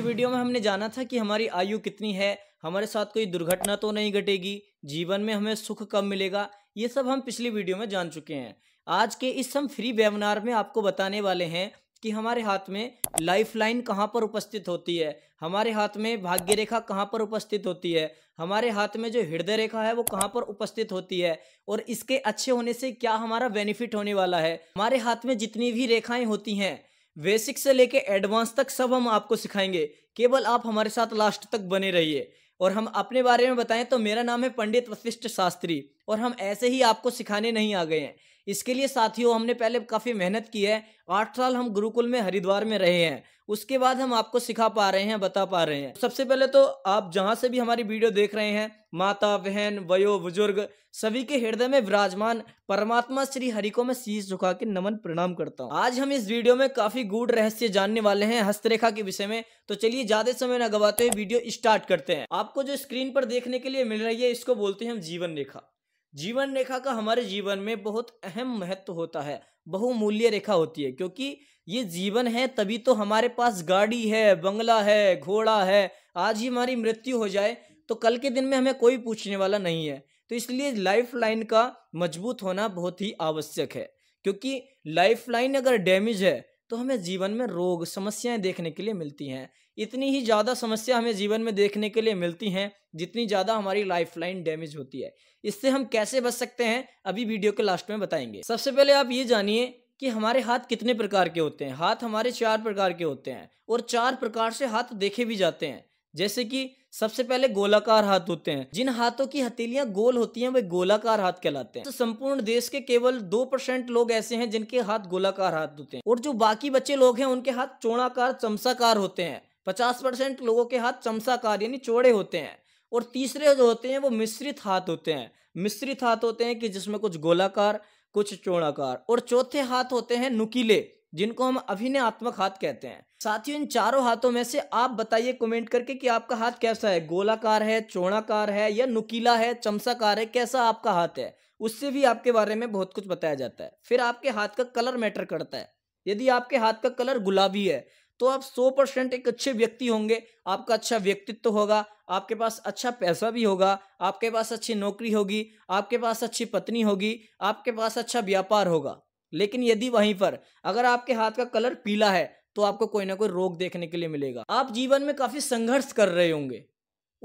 पिछली वीडियो में हमने जाना था कि हमारी आयु कितनी है हमारे साथ कोई दुर्घटना तो नहीं घटेगी जीवन में हमें सुख कब मिलेगा ये सब हम पिछली वीडियो में जान चुके हैं आज के इस हम फ्री वेबिनार में आपको बताने वाले हैं कि हमारे हाथ में लाइफ लाइन कहाँ पर उपस्थित होती है हमारे हाथ में भाग्य रेखा कहाँ पर उपस्थित होती है हमारे हाथ में जो हृदय रेखा है वो कहाँ पर उपस्थित होती है और इसके अच्छे होने से क्या हमारा बेनिफिट होने वाला है हमारे हाथ में जितनी भी रेखाएं होती हैं बेसिक से लेके एडवांस तक सब हम आपको सिखाएंगे केवल आप हमारे साथ लास्ट तक बने रहिए और हम अपने बारे में बताएं तो मेरा नाम है पंडित वशिष्ठ शास्त्री और हम ऐसे ही आपको सिखाने नहीं आ गए हैं इसके लिए साथियों हमने पहले काफ़ी मेहनत की है आठ साल हम गुरुकुल में हरिद्वार में रहे हैं उसके बाद हम आपको सिखा पा रहे हैं बता पा रहे हैं सबसे पहले तो आप जहाँ से भी हमारी वीडियो देख रहे हैं माता बहन वयो बुजुर्ग सभी के हृदय में विराजमान परमात्मा श्री हरि को मैं शीश झुका के नमन प्रणाम करता हूँ आज हम इस वीडियो में काफी गूढ़ रहस्य जानने वाले हैं हस्तरेखा के विषय में तो चलिए ज्यादा समय न गवाते हुए वीडियो स्टार्ट करते हैं आपको जो स्क्रीन पर देखने के लिए मिल रही है इसको बोलते हैं हम जीवन रेखा जीवन रेखा का हमारे जीवन में बहुत अहम महत्व होता है बहुमूल्य रेखा होती है क्योंकि ये जीवन है तभी तो हमारे पास गाड़ी है बंगला है घोड़ा है आज ही हमारी मृत्यु हो जाए तो कल के दिन में हमें कोई पूछने वाला नहीं है तो इसलिए लाइफ लाइन का मजबूत होना बहुत ही आवश्यक है क्योंकि लाइफ लाइन अगर डैमेज है तो हमें जीवन में रोग समस्याएं देखने के लिए मिलती हैं इतनी ही ज़्यादा समस्या हमें जीवन में देखने के लिए मिलती हैं जितनी ज़्यादा हमारी लाइफलाइन डैमेज होती है इससे हम कैसे बच सकते हैं अभी वीडियो के लास्ट में बताएंगे सबसे पहले आप ये जानिए कि हमारे हाथ कितने प्रकार के होते हैं हाथ हमारे चार प्रकार के होते हैं और चार प्रकार से हाथ देखे भी जाते हैं जैसे कि सबसे पहले गोलाकार हाथ होते हैं जिन हाथों की हथेलियां गोल होती हैं वे गोलाकार हाथ कहलाते हैं तो संपूर्ण देश के केवल दो परसेंट लोग ऐसे हैं जिनके हाथ गोलाकार हाथ होते हैं और जो बाकी बच्चे लोग हैं उनके हाथ चौड़ाकार चमसाकार होते हैं पचास परसेंट लोगों के हाथ चमसाकार यानी चौड़े होते हैं और तीसरे जो होते हैं वो मिश्रित हाथ होते हैं मिश्रित हाथ होते हैं कि जिसमें कुछ गोलाकार कुछ चौड़ाकार और चौथे हाथ होते हैं नुकीले जिनको हम अभिनयात्मक हाथ कहते हैं साथियों इन चारों हाथों में से आप बताइए कमेंट करके कि आपका हाथ कैसा है गोलाकार है चौड़ाकार है या नुकीला है चमसाकार है कैसा आपका हाथ है उससे भी आपके बारे में बहुत कुछ बताया जाता है फिर आपके हाथ का कलर मैटर करता है यदि आपके हाथ का कलर गुलाबी है तो आप सौ परसेंट एक अच्छे व्यक्ति होंगे आपका अच्छा व्यक्तित्व होगा आपके पास अच्छा पैसा भी होगा आपके पास अच्छी नौकरी होगी आपके पास अच्छी पत्नी होगी आपके पास अच्छा व्यापार होगा लेकिन यदि वहीं पर अगर आपके हाथ का कलर पीला है तो आपको कोई ना कोई रोग देखने के लिए मिलेगा आप जीवन में काफ़ी संघर्ष कर रहे होंगे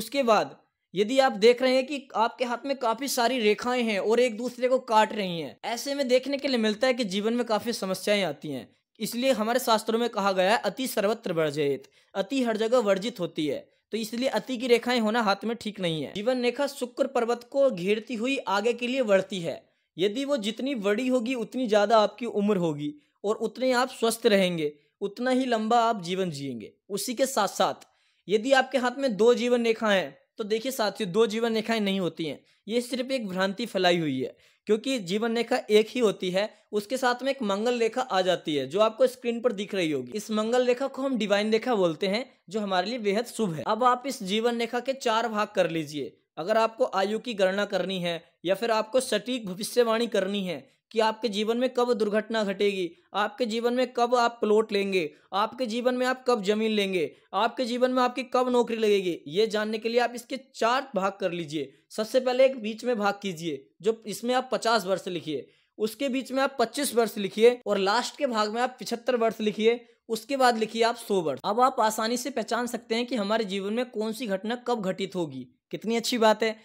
उसके बाद यदि आप देख रहे हैं कि आपके हाथ में काफ़ी सारी रेखाएं हैं और एक दूसरे को काट रही हैं ऐसे में देखने के लिए मिलता है कि जीवन में काफ़ी समस्याएं आती हैं इसलिए हमारे शास्त्रों में कहा गया है अति सर्वत्र वर्जित अति हर जगह वर्जित होती है तो इसलिए अति की रेखाएं होना हाथ में ठीक नहीं है जीवन रेखा शुक्र पर्वत को घेरती हुई आगे के लिए बढ़ती है यदि वो जितनी बड़ी होगी उतनी ज़्यादा आपकी उम्र होगी और उतने आप स्वस्थ रहेंगे उतना ही लंबा आप जीवन जियेंगे उसी के साथ साथ यदि आपके हाथ में दो जीवन रेखा तो देखिए साथियों दो जीवन रेखाएं नहीं होती हैं ये सिर्फ एक भ्रांति फैलाई हुई है क्योंकि जीवन रेखा एक ही होती है उसके साथ में एक मंगल रेखा आ जाती है जो आपको स्क्रीन पर दिख रही होगी इस मंगल रेखा को हम डिवाइन रेखा बोलते हैं जो हमारे लिए बेहद शुभ है अब आप इस जीवन रेखा के चार भाग कर लीजिए अगर आपको आयु की गणना करनी है या फिर आपको सटीक भविष्यवाणी करनी है कि आपके जीवन में कब दुर्घटना घटेगी आपके जीवन में कब आप प्लॉट लेंगे आपके जीवन में आप कब जमीन लेंगे आपके जीवन में आपकी कब नौकरी लगेगी ये जानने के लिए आप इसके चार भाग कर लीजिए सबसे पहले एक बीच में भाग कीजिए जो इसमें आप पचास वर्ष लिखिए उसके बीच में आप पच्चीस वर्ष लिखिए और लास्ट के भाग में आप पिछहत्तर वर्ष लिखिए उसके बाद लिखिए आप सौ वर्ष अब आप आसानी से पहचान सकते हैं कि हमारे जीवन में कौन सी घटना कब घटित होगी कितनी अच्छी बात है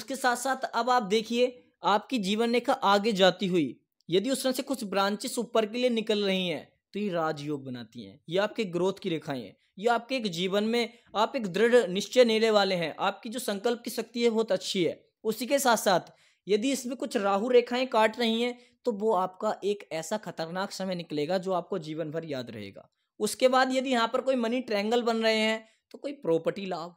उसके साथ साथ अब आप देखिए आपकी जीवन रेखा आगे जाती हुई यदि उसमें से कुछ ब्रांचेस ऊपर के लिए निकल रही हैं तो ये राजयोग बनाती हैं ये आपके ग्रोथ की रेखाएं हैं ये आपके एक जीवन में आप एक दृढ़ निश्चय लेने वाले हैं आपकी जो संकल्प की शक्ति है बहुत अच्छी है उसी के साथ साथ यदि इसमें कुछ राहु रेखाएं काट रही हैं तो वो आपका एक ऐसा खतरनाक समय निकलेगा जो आपको जीवन भर याद रहेगा उसके बाद यदि यहाँ पर कोई मनी ट्रैंगल बन रहे हैं तो कोई प्रॉपर्टी लाभ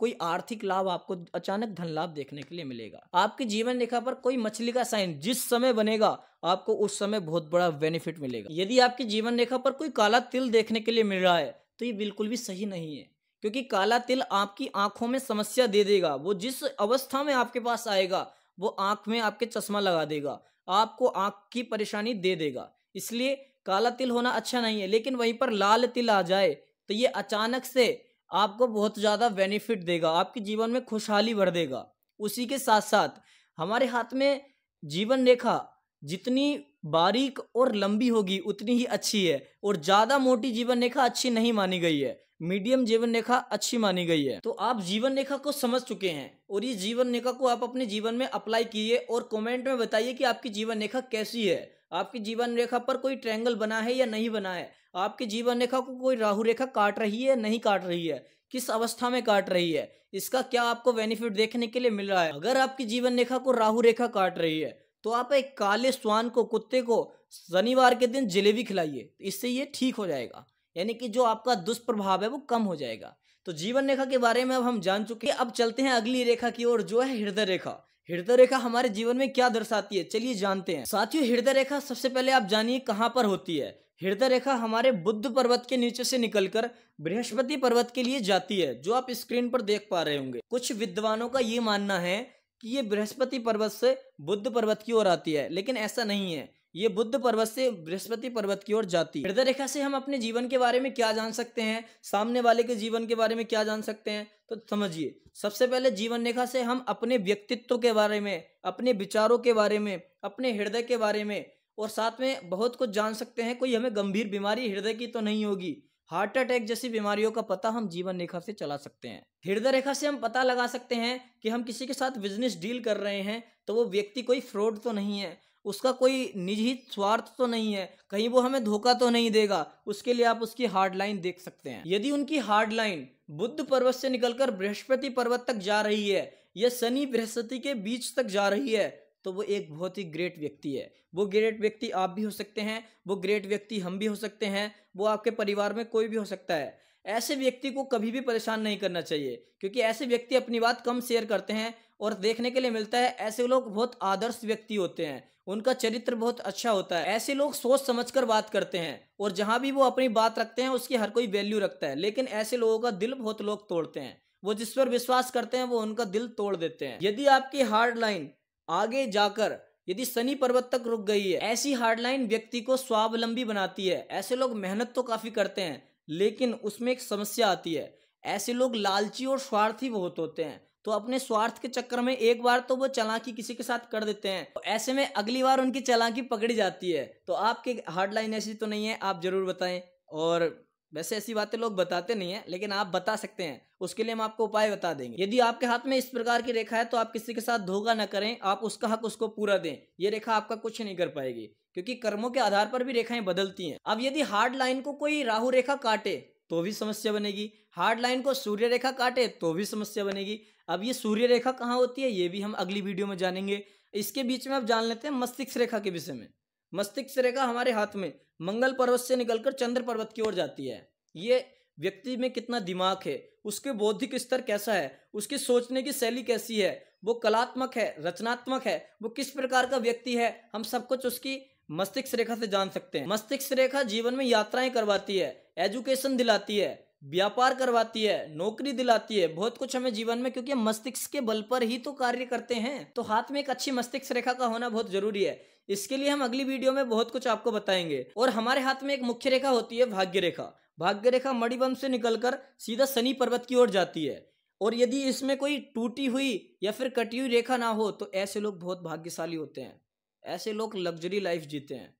कोई आर्थिक लाभ आपको अचानक धन लाभ देखने के लिए मिलेगा आपके जीवन रेखा पर कोई मछली का साइन जिस समय बनेगा आपको उस समय बहुत बड़ा बेनिफिट मिलेगा यदि आपके जीवन रेखा पर कोई काला तिल देखने के लिए मिल रहा है तो ये बिल्कुल भी सही नहीं है क्योंकि काला तिल आपकी आंखों में समस्या दे देगा वो जिस अवस्था में आपके पास आएगा वो आंख में आपके चश्मा लगा देगा आपको आंख की परेशानी दे देगा इसलिए काला तिल होना अच्छा नहीं है लेकिन वहीं पर लाल तिल आ जाए तो ये अचानक से आपको बहुत ज़्यादा बेनिफिट देगा आपके जीवन में खुशहाली बढ़ देगा उसी के साथ साथ हमारे हाथ में जीवन रेखा जितनी बारीक और लंबी होगी उतनी ही अच्छी है और ज़्यादा मोटी जीवन रेखा अच्छी नहीं मानी गई है मीडियम जीवन रेखा अच्छी मानी गई है तो आप जीवन रेखा को समझ चुके हैं और ये जीवन रेखा को आप अपने जीवन में अप्लाई कीजिए और कमेंट में बताइए कि आपकी जीवन रेखा कैसी है आपकी जीवन रेखा पर कोई ट्रैंगल बना है या नहीं बना है आपकी जीवन रेखा को कोई राहु रेखा काट रही है नहीं काट रही है किस अवस्था में काट रही है इसका क्या आपको बेनिफिट देखने के लिए मिल रहा है अगर आपकी जीवन रेखा को राहु रेखा काट रही है तो आप एक काले स्वान को कुत्ते को शनिवार के दिन जलेबी खिलाइए तो इससे ये ठीक हो जाएगा यानी कि जो आपका दुष्प्रभाव है वो कम हो जाएगा तो जीवन रेखा के बारे में अब हम जान चुके हैं अब चलते हैं अगली रेखा की ओर जो है हृदय रेखा हृदय रेखा हमारे जीवन में क्या दर्शाती है चलिए जानते हैं साथियों हृदय रेखा सबसे पहले आप जानिए कहाँ पर होती है हृदय रेखा हमारे बुद्ध पर्वत के नीचे से निकलकर बृहस्पति पर्वत के लिए जाती है जो आप स्क्रीन पर देख पा रहे होंगे कुछ विद्वानों का ये मानना है कि ये बृहस्पति पर्वत से बुद्ध पर्वत की ओर आती है लेकिन ऐसा नहीं है ये बुद्ध पर्वत से बृहस्पति पर्वत की ओर जाती है हृदय रेखा से हम अपने जीवन के बारे में क्या जान सकते हैं सामने वाले के जीवन के बारे में क्या जान सकते हैं तो समझिए सबसे पहले जीवन रेखा से हम अपने व्यक्तित्व के बारे में अपने विचारों के बारे में अपने हृदय के बारे में और साथ में बहुत कुछ जान सकते हैं कोई हमें गंभीर बीमारी हृदय की तो नहीं होगी हार्ट अटैक जैसी बीमारियों का पता हम जीवन रेखा से चला सकते हैं हृदय रेखा से हम पता लगा सकते हैं कि हम किसी के साथ बिजनेस डील कर रहे हैं तो वो व्यक्ति कोई फ्रॉड तो नहीं है उसका कोई निजी स्वार्थ तो नहीं है कहीं वो हमें धोखा तो नहीं देगा उसके लिए आप उसकी हार्ड लाइन देख सकते हैं यदि उनकी हार्ड लाइन बुद्ध पर्वत से निकलकर बृहस्पति पर्वत तक जा रही है यह शनि बृहस्पति के बीच तक जा रही है तो वो एक बहुत ही ग्रेट व्यक्ति है वो ग्रेट व्यक्ति आप भी हो सकते हैं वो ग्रेट व्यक्ति हम भी हो सकते हैं वो आपके परिवार में कोई भी हो सकता है ऐसे व्यक्ति को कभी भी परेशान नहीं करना चाहिए क्योंकि ऐसे व्यक्ति अपनी बात कम शेयर करते हैं और देखने के लिए मिलता है ऐसे लोग बहुत आदर्श व्यक्ति होते हैं उनका चरित्र बहुत अच्छा होता है ऐसे लोग सोच समझ कर बात करते हैं और जहाँ भी वो अपनी बात रखते हैं उसकी हर कोई वैल्यू रखता है लेकिन ऐसे लोगों का दिल बहुत लोग तोड़ते हैं वो जिस पर विश्वास करते हैं वो उनका दिल तोड़ देते हैं यदि आपकी हार्ड लाइन आगे जाकर यदि शनि पर्वत तक रुक गई है ऐसी हार्डलाइन व्यक्ति को स्वावलंबी बनाती है ऐसे लोग मेहनत तो काफी करते हैं लेकिन उसमें एक समस्या आती है ऐसे लोग लालची और स्वार्थी बहुत होते हैं तो अपने स्वार्थ के चक्कर में एक बार तो वो चलाकी किसी के साथ कर देते हैं तो ऐसे में अगली बार उनकी चलाकी पकड़ी जाती है तो आपके हार्डलाइन ऐसी तो नहीं है आप जरूर बताएं और वैसे ऐसी बातें लोग बताते नहीं है लेकिन आप बता सकते हैं उसके लिए हम आपको उपाय बता देंगे यदि आपके हाथ में इस प्रकार की रेखा है तो आप किसी के साथ धोखा न करें आप उसका हक उसको पूरा दें ये रेखा आपका कुछ नहीं कर पाएगी क्योंकि कर्मों के आधार पर भी रेखाएं बदलती हैं अब यदि हार्ड लाइन को कोई राहु रेखा काटे तो भी समस्या बनेगी हार्ड लाइन को सूर्य रेखा काटे तो भी समस्या बनेगी अब ये सूर्य रेखा कहाँ होती है ये भी हम अगली वीडियो में जानेंगे इसके बीच में आप जान लेते हैं मस्तिष्क रेखा के विषय में मस्तिष्क रेखा हमारे हाथ में मंगल पर्वत से निकलकर चंद्र पर्वत की ओर जाती है ये व्यक्ति में कितना दिमाग है उसके बौद्धिक स्तर कैसा है उसकी सोचने की शैली कैसी है वो कलात्मक है रचनात्मक है वो किस प्रकार का व्यक्ति है हम सब कुछ उसकी मस्तिष्क रेखा से जान सकते हैं मस्तिष्क रेखा जीवन में यात्राएं करवाती है एजुकेशन दिलाती है व्यापार करवाती है नौकरी दिलाती है बहुत कुछ हमें जीवन में क्योंकि हम मस्तिष्क के बल पर ही तो कार्य करते हैं तो हाथ में एक अच्छी मस्तिष्क रेखा का होना बहुत जरूरी है इसके लिए हम अगली वीडियो में बहुत कुछ आपको बताएंगे और हमारे हाथ में एक मुख्य रेखा होती है भाग्य रेखा भाग्य रेखा मणिबंध से निकलकर सीधा शनि पर्वत की ओर जाती है और यदि इसमें कोई टूटी हुई या फिर कटी हुई रेखा ना हो तो ऐसे लोग बहुत भाग्यशाली होते हैं ऐसे लोग लग्जरी लाइफ जीते हैं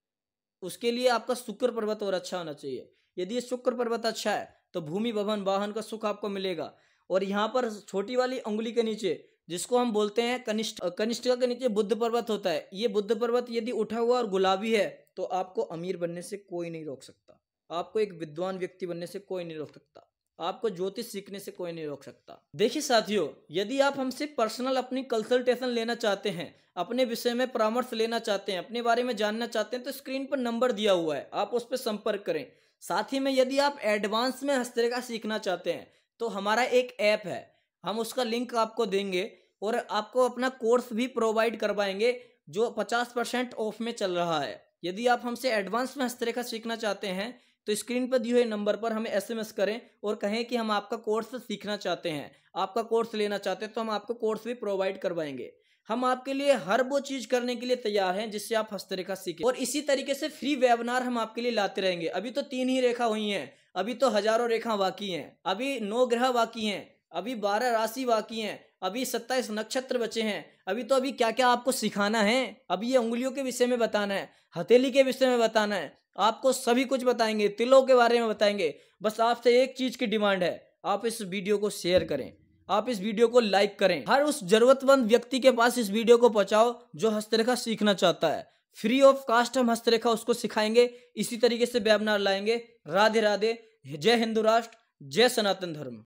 उसके लिए आपका शुक्र पर्वत और अच्छा होना चाहिए यदि ये शुक्र पर्वत अच्छा है तो भूमि भवन वाहन का सुख आपको मिलेगा और यहाँ पर छोटी वाली उंगली के नीचे जिसको हम बोलते हैं कनिष्ठ कनिष्ठ के नीचे बुद्ध पर्वत होता है ये बुद्ध पर्वत यदि उठा हुआ और गुलाबी है तो आपको अमीर बनने से कोई नहीं रोक सकता आपको एक विद्वान व्यक्ति बनने से कोई नहीं रोक सकता आपको ज्योतिष सीखने से कोई नहीं रोक सकता देखिए साथियों यदि आप हमसे पर्सनल अपनी कंसल्टेशन लेना चाहते हैं अपने विषय में परामर्श लेना चाहते हैं अपने बारे में जानना चाहते हैं तो स्क्रीन पर नंबर दिया हुआ है आप उस पर संपर्क करें साथ ही में यदि आप एडवांस में हस्तरेखा सीखना चाहते हैं तो हमारा एक ऐप है हम उसका लिंक आपको देंगे और आपको अपना कोर्स भी प्रोवाइड करवाएंगे जो 50 परसेंट ऑफ में चल रहा है यदि आप हमसे एडवांस में हस्तरेखा सीखना चाहते हैं तो स्क्रीन पर दिए हुए नंबर पर हमें एसएमएस करें और कहें कि हम आपका कोर्स सीखना चाहते हैं आपका कोर्स लेना चाहते हैं तो हम आपको कोर्स भी प्रोवाइड करवाएंगे हम आपके लिए हर वो चीज करने के लिए तैयार हैं जिससे आप हस्तरेखा सीखें और इसी तरीके से फ्री वेबिनार हम आपके लिए लाते रहेंगे अभी तो तीन ही रेखा हुई हैं अभी तो हजारों रेखा बाकी हैं अभी नौ ग्रह बाकी हैं अभी बारह राशि बाकी हैं अभी सत्ताईस नक्षत्र बचे हैं अभी तो अभी क्या क्या आपको सिखाना है अभी ये उंगलियों के विषय में बताना है हथेली के विषय में बताना है आपको सभी कुछ बताएंगे तिलों के बारे में बताएंगे बस आपसे एक चीज़ की डिमांड है आप इस वीडियो को शेयर करें आप इस वीडियो को लाइक करें हर उस जरूरतमंद व्यक्ति के पास इस वीडियो को पहुंचाओ जो हस्तरेखा सीखना चाहता है फ्री ऑफ कास्ट हम हस्तरेखा उसको सिखाएंगे इसी तरीके से वेबिनार लाएंगे राधे राधे जय हिंदू राष्ट्र जय सनातन धर्म